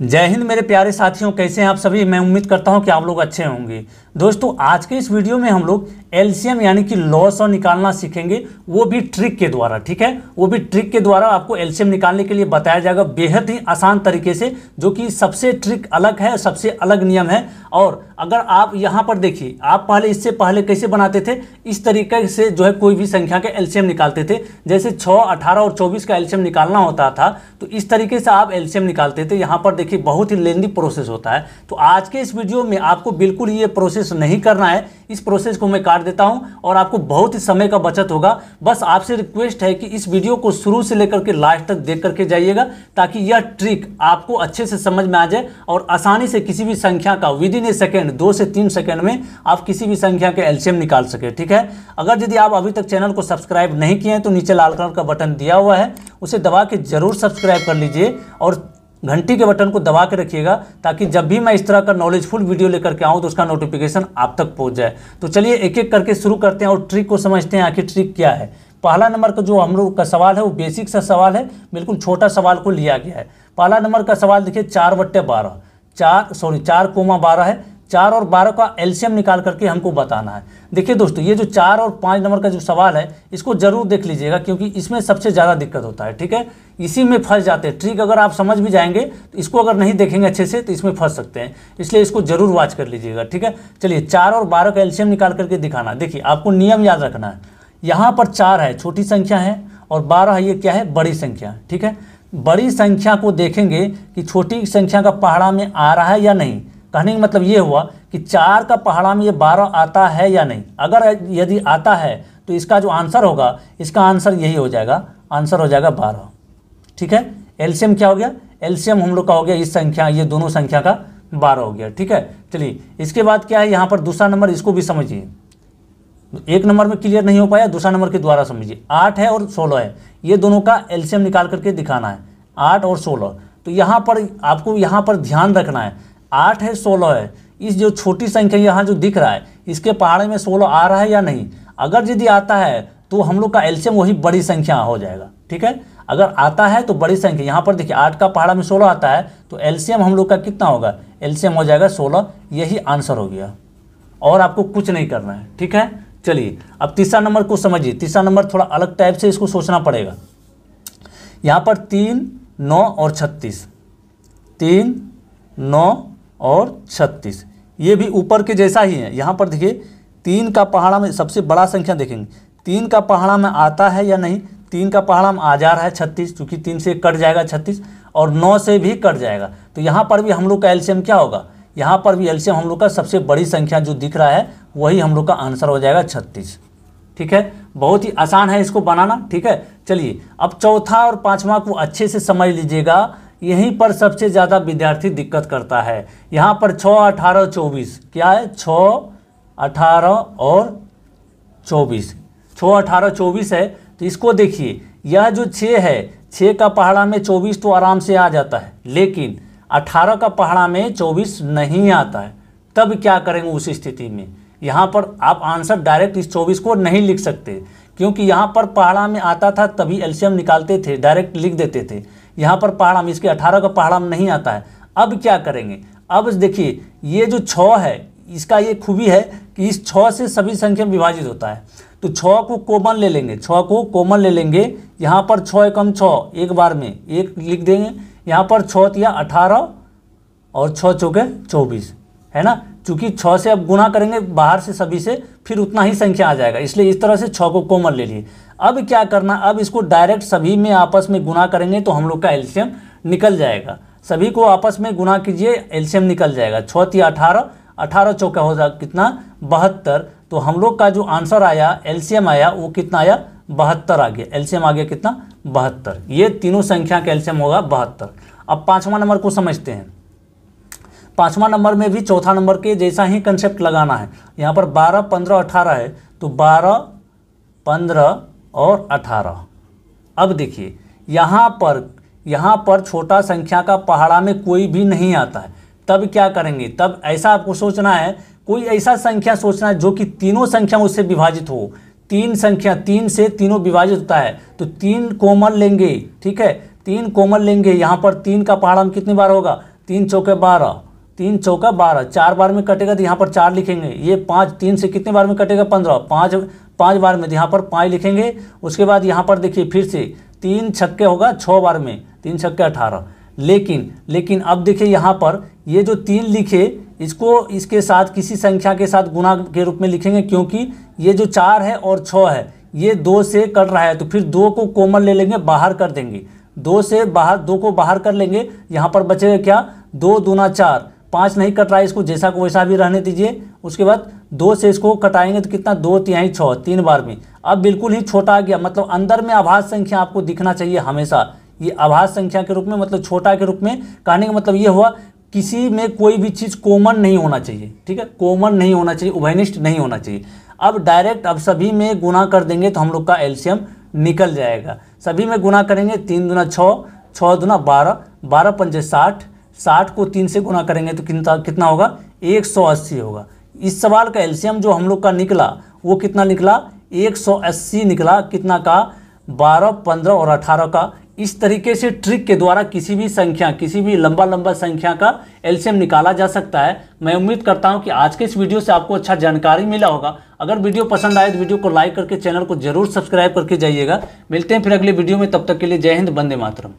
जय हिंद मेरे प्यारे साथियों कैसे हैं आप सभी मैं उम्मीद करता हूं कि आप लोग अच्छे होंगे दोस्तों आज के इस वीडियो में हम लोग एलसीएम यानी कि लॉस और निकालना सीखेंगे वो भी ट्रिक के द्वारा ठीक है वो भी ट्रिक के द्वारा आपको एलसीएम निकालने के लिए बताया जाएगा बेहद ही आसान तरीके से जो कि सबसे ट्रिक अलग है सबसे अलग नियम है और अगर आप यहाँ पर देखिए आप पहले इससे पहले कैसे बनाते थे इस तरीके से जो है कोई भी संख्या के एल्शियम निकालते थे जैसे 6, 18 और 24 का एल्शियम निकालना होता था तो इस तरीके से आप एल्शियम निकालते थे यहाँ पर देखिए बहुत ही लेंदी प्रोसेस होता है तो आज के इस वीडियो में आपको बिल्कुल ये प्रोसेस नहीं करना है इस प्रोसेस को मैं काट देता हूँ और आपको बहुत ही समय का बचत होगा बस आपसे रिक्वेस्ट है कि इस वीडियो को शुरू से लेकर के लास्ट तक देख करके जाइएगा ताकि यह ट्रिक आपको अच्छे से समझ में आ जाए और आसानी से किसी भी संख्या का within a second second दो से तीन सेकेंड में आप किसी भी संख्या के एल्शियम निकाल सके ठीक है अगर यदि आप अभी तक चैनल को सब्सक्राइब नहीं किए हैं तो नीचे लाल कलर का बटन दिया हुआ है उसे दबा के जरूर सब्सक्राइब कर लीजिए और घंटी के बटन को दबा के रखिएगा ताकि जब भी मैं इस तरह का नॉलेजफुल वीडियो लेकर के आऊँ तो उसका नोटिफिकेशन आप तक पहुँच जाए तो चलिए एक एक करके शुरू करते हैं और ट्रिक को समझते हैं आखिर ट्रिक क्या है पहला नंबर का जो हम लोग का सवाल है वो बेसिक सा सवाल है बिल्कुल छोटा सवाल को लिया गया है पहला नंबर का सवाल देखिए चार बट्टे बारह चार सॉरी चार कोमा बारह है चार और बारह का एल्शियम निकाल करके हमको बताना है देखिए दोस्तों ये जो चार और पाँच नंबर का जो सवाल है इसको ज़रूर देख लीजिएगा क्योंकि इसमें सबसे ज़्यादा दिक्कत होता है ठीक है इसी में फंस जाते हैं ट्रिक अगर आप समझ भी जाएंगे तो इसको अगर नहीं देखेंगे अच्छे से तो इसमें फंस सकते हैं इसलिए इसको ज़रूर वॉच कर लीजिएगा ठीक है चलिए चार और बारह का एल्शियम निकाल करके दिखाना देखिए आपको नियम याद रखना है यहाँ पर चार है छोटी संख्या है और बारह ये क्या है बड़ी संख्या ठीक है बड़ी संख्या को देखेंगे कि छोटी संख्या का पहाड़ा में आ रहा है या नहीं कहने का मतलब ये हुआ कि चार का पहाड़ा में ये बारह आता है या नहीं अगर यदि आता है तो इसका जो आंसर होगा इसका आंसर यही हो जाएगा आंसर हो जाएगा बारह ठीक है एल्शियम क्या हो गया एल्शियम हम लोग का हो गया इस संख्या ये दोनों संख्या का बारह हो गया ठीक है चलिए इसके बाद क्या है यहाँ पर दूसरा नंबर इसको भी समझिए एक नंबर में क्लियर नहीं हो पाया दूसरा नंबर के द्वारा समझिए आठ है और सोलह है ये दोनों का एल्शियम निकाल करके दिखाना है आठ और सोलह तो यहाँ पर आपको यहाँ पर ध्यान रखना है आठ है सोलह है इस जो छोटी संख्या यहाँ जो दिख रहा है इसके पहाड़े में सोलह आ रहा है या नहीं अगर यदि आता है तो हम लोग का एल्शियम वही बड़ी संख्या हो जाएगा ठीक है अगर आता है तो बड़ी संख्या यहाँ पर देखिए आठ का पहाड़ा में सोलह आता है तो एल्शियम हम लोग का कितना होगा एल्शियम हो जाएगा सोलह यही आंसर हो गया और आपको कुछ नहीं करना है ठीक है चलिए अब तीसरा नंबर को समझिए तीसरा नंबर थोड़ा अलग टाइप से इसको सोचना पड़ेगा यहाँ पर तीन नौ और छत्तीस तीन नौ और छत्तीस ये भी ऊपर के जैसा ही है यहाँ पर देखिए तीन का पहाड़ा में सबसे बड़ा संख्या देखेंगे तीन का पहाड़ा में आता है या नहीं तीन का पहाड़ा में आ जा रहा है छत्तीस चूँकि तीन से कट जाएगा छत्तीस और नौ से भी कट जाएगा तो यहाँ पर भी हम लोग का एल्शियम क्या होगा यहाँ पर भी एल्शियम हम लोग का सबसे बड़ी संख्या जो दिख रहा है वही हम लोग का आंसर हो जाएगा छत्तीस ठीक है बहुत ही आसान है इसको बनाना ठीक है चलिए अब चौथा और पाँचवा को अच्छे से समझ लीजिएगा यहीं पर सबसे ज़्यादा विद्यार्थी दिक्कत करता है यहाँ पर छः अठारह चौबीस क्या है छः अठारह और चौबीस छः अठारह चौबीस है तो इसको देखिए यह जो छः है छः का पहाड़ा में चौबीस तो आराम से आ जाता है लेकिन अठारह का पहाड़ा में चौबीस नहीं आता है तब क्या करेंगे उस स्थिति में यहाँ पर आप आंसर डायरेक्ट इस चौबीस को नहीं लिख सकते क्योंकि यहाँ पर पहाड़ा में आता था तभी एल्शियम निकालते थे डायरेक्ट लिख देते थे यहाँ पर पहाड़म इसके अठारह का पहाड़म नहीं आता है अब क्या करेंगे अब देखिए ये जो छ है इसका ये खूबी है कि इस छ से सभी संख्या विभाजित होता है तो छ को कोमन ले लेंगे छ को कोमन ले लेंगे यहाँ पर छ एकम छ एक बार में एक लिख देंगे यहाँ पर छ अठारह और छः चौके चौबीस है ना चूंकि छः से अब गुना करेंगे बाहर से सभी से फिर उतना ही संख्या आ जाएगा इसलिए इस तरह से छः को कोमल ले लिए अब क्या करना अब इसको डायरेक्ट सभी में आपस में गुना करेंगे तो हम लोग का एल्शियम निकल जाएगा सभी को आपस में गुना कीजिए एल्शियम निकल जाएगा छः ती अठारह अठारह चौका हो जाएगा कितना बहत्तर तो हम लोग का जो आंसर आया एल्शियम आया वो कितना आया बहत्तर आ गया एल्शियम आ गया कितना बहत्तर ये तीनों संख्या का एल्शियम होगा बहत्तर अब पाँचवा नंबर को समझते हैं पाँचवा नंबर में भी चौथा नंबर के जैसा ही कंसेप्ट लगाना है यहाँ पर बारह पंद्रह अठारह है तो बारह पंद्रह और अठारह अब देखिए यहाँ पर यहाँ पर छोटा संख्या का पहाड़ा में कोई भी नहीं आता है तब क्या करेंगे तब ऐसा आपको सोचना है कोई ऐसा संख्या सोचना है जो कि तीनों संख्या उससे विभाजित हो तीन संख्या तीन से तीनों विभाजित होता है तो तीन कोमल लेंगे ठीक है तीन कोमल लेंगे यहाँ पर तीन का पहाड़ा में कितनी बार होगा तीन चौके बारह तीन चौका बारह चार बार में कटेगा तो यहाँ पर चार लिखेंगे ये पाँच तीन से कितने बार में कटेगा पंद्रह पाँच पाँच बार में तो यहाँ पर पाँच लिखेंगे उसके बाद यहाँ पर देखिए फिर से तीन छक्के होगा छः बार में तीन छक्के अठारह लेकिन लेकिन अब देखिए यहाँ पर ये जो तीन लिखे इसको इसके साथ किसी संख्या के साथ गुना के रूप में लिखेंगे क्योंकि ये जो चार है और छः है ये दो से कट रहा है तो फिर दो को कोमल ले लेंगे बाहर कर देंगे दो से बाहर दो को बाहर कर लेंगे यहाँ पर बचेगा क्या दो दूना चार पाँच नहीं कट रहा है इसको जैसा को वैसा भी रहने दीजिए उसके बाद दो से इसको कटाएंगे तो कितना दो तिहाई छः तीन बार में अब बिल्कुल ही छोटा आ गया मतलब अंदर में आभास संख्या आपको दिखना चाहिए हमेशा ये आभास संख्या के रूप में मतलब छोटा के रूप में कहने का मतलब ये हुआ किसी में कोई भी चीज़ कॉमन नहीं होना चाहिए ठीक है कॉमन नहीं होना चाहिए उभयनिष्ठ नहीं होना चाहिए अब डायरेक्ट अब सभी में गुना कर देंगे तो हम लोग का एल्शियम निकल जाएगा सभी में गुना करेंगे तीन दुना छः छः दुना बारह बारह पंजे साठ साठ को तीन से गुना करेंगे तो कितना कितना होगा एक सौ अस्सी होगा इस सवाल का एल्शियम जो हम लोग का निकला वो कितना निकला एक सौ अस्सी निकला कितना का बारह पंद्रह और अठारह का इस तरीके से ट्रिक के द्वारा किसी भी संख्या किसी भी लंबा लंबा संख्या का एल्शियम निकाला जा सकता है मैं उम्मीद करता हूं कि आज के इस वीडियो से आपको अच्छा जानकारी मिला होगा अगर वीडियो पसंद आए तो वीडियो को लाइक करके चैनल को जरूर सब्सक्राइब करके जाइएगा मिलते हैं फिर अगले वीडियो में तब तक के लिए जय हिंद बंदे मातरम